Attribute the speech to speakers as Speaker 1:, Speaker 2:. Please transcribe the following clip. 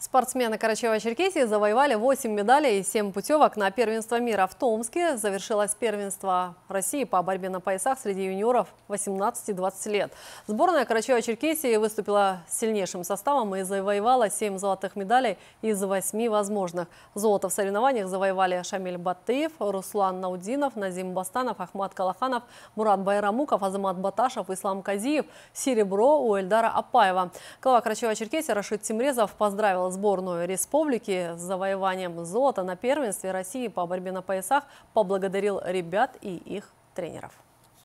Speaker 1: Спортсмены Карачаева-Черкесии завоевали 8 медалей и 7 путевок на первенство мира в Томске. Завершилось первенство России по борьбе на поясах среди юниоров 18-20 лет. Сборная Карачаева-Черкесии выступила сильнейшим составом и завоевала 7 золотых медалей из 8 возможных. Золото в соревнованиях завоевали Шамиль Батыев, Руслан Наудинов, Назим Бастанов, Ахмат Калаханов, Мурат Байрамуков, Азамат Баташев, Ислам Казиев, серебро у Эльдара Апаева. Глава Карачаева-Черкесии Рашид Тимрезов поздравил сборную республики с завоеванием золота на первенстве России по борьбе на поясах, поблагодарил ребят и их тренеров.